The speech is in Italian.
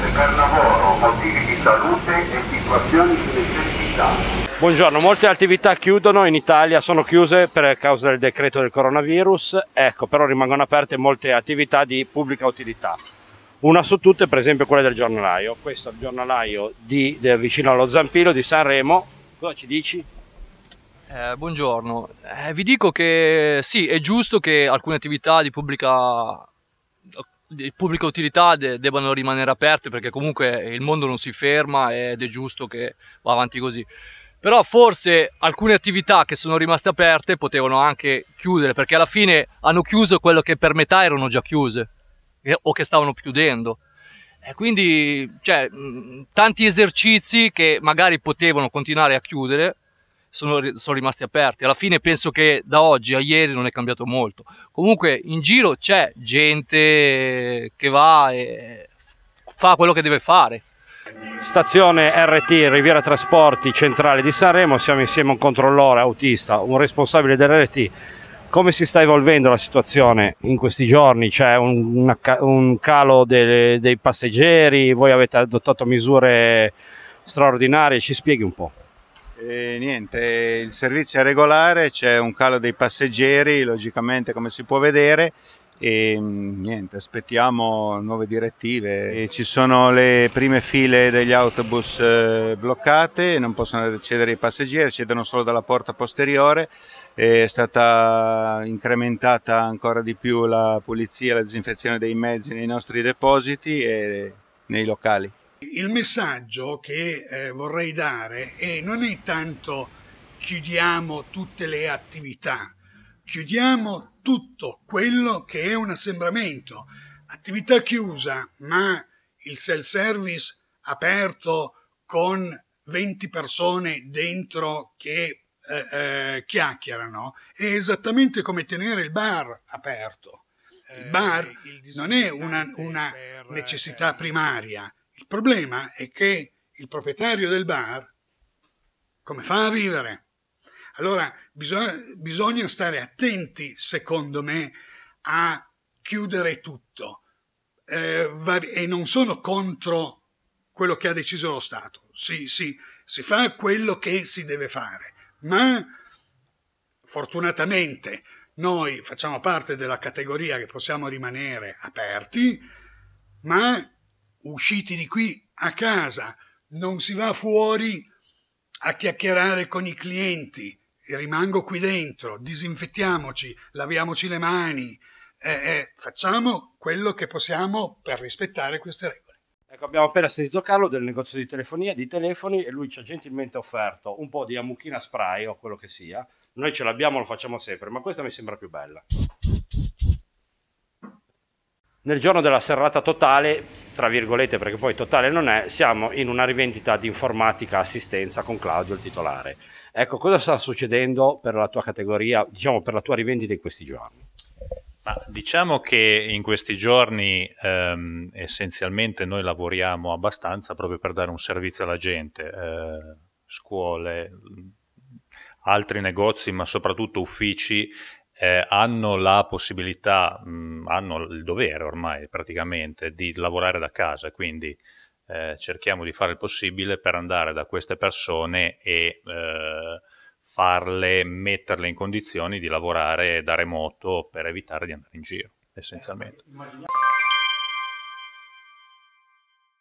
emerse per lavoro, motivi di salute e situazioni di necessità. Buongiorno, molte attività chiudono in Italia, sono chiuse per causa del decreto del coronavirus, ecco, però rimangono aperte molte attività di pubblica utilità. Una su tutte, per esempio, quella del giornalaio. Questo è il giornalaio di, de, vicino allo Zampino di Sanremo. Cosa ci dici? Eh, buongiorno, eh, vi dico che sì, è giusto che alcune attività di pubblica di pubblica utilità de- debbano rimanere aperte perché comunque il mondo non si ferma ed è giusto che va avanti così. Però forse alcune attività che sono rimaste aperte potevano anche chiudere perché alla fine hanno chiuso quello che per metà erano già chiuse eh, o che stavano chiudendo. E quindi, cioè, tanti esercizi che magari potevano continuare a chiudere sono, sono, rimasti aperti. Alla fine penso che da oggi a ieri non è cambiato molto. Comunque in giro c'è gente che va e fa quello che deve fare. Stazione RT Riviera Trasporti Centrale di Sanremo, siamo insieme a un controllore autista, un responsabile dell'RT. Come si sta evolvendo la situazione in questi giorni? C'è un, un calo dei, dei passeggeri, voi avete adottato misure straordinarie, ci spieghi un po'. E niente, il servizio è regolare, c'è un calo dei passeggeri, logicamente come si può vedere, e mm, niente, aspettiamo nuove direttive. E ci sono le prime file degli autobus eh, bloccate, non possono accedere i passeggeri, accedono solo dalla porta posteriore. È stata incrementata ancora di più la pulizia, e la disinfezione dei mezzi nei nostri depositi e nei locali. Il messaggio che eh, vorrei dare è, non è tanto chiudiamo tutte le attività, chiudiamo tutto quello che è un assembramento. Attività chiusa, ma il self-service aperto con 20 persone dentro che eh, eh, chiacchierano, è esattamente come tenere il bar aperto. Il eh, bar eh, il non è una, una per, necessità cioè, primaria, problema è che il proprietario del bar come fa a vivere? Allora bisogna, bisogna stare attenti, secondo me, a chiudere tutto. Eh, e non sono contro quello che ha deciso lo Stato. Si, si, si fa quello che si deve fare, ma fortunatamente noi facciamo parte della categoria che possiamo rimanere aperti, ma usciti di qui a casa, non si va fuori a chiacchierare con i clienti, rimango qui dentro, disinfettiamoci, laviamoci le mani, eh, eh, facciamo quello che possiamo per rispettare queste regole. Ecco, abbiamo appena sentito Carlo del negozio di telefonia, di telefoni, e lui ci ha gentilmente offerto un po' di ammucchina spray o quello che sia. Noi ce l'abbiamo, lo facciamo sempre, ma questa mi sembra più bella nel giorno della serrata totale, tra virgolette perché poi totale non è, siamo in una rivendita di informatica assistenza con Claudio il titolare. Ecco, cosa sta succedendo per la tua categoria, diciamo per la tua rivendita in questi giorni? Ma diciamo che in questi giorni ehm, essenzialmente noi lavoriamo abbastanza proprio per dare un servizio alla gente, eh, scuole, altri negozi, ma soprattutto uffici eh, hanno la possibilità, mh, mm, hanno il dovere ormai praticamente di lavorare da casa, quindi eh, cerchiamo di fare il possibile per andare da queste persone e eh, farle, metterle in condizioni di lavorare da remoto per evitare di andare in giro, eh, essenzialmente. Immaginiamo...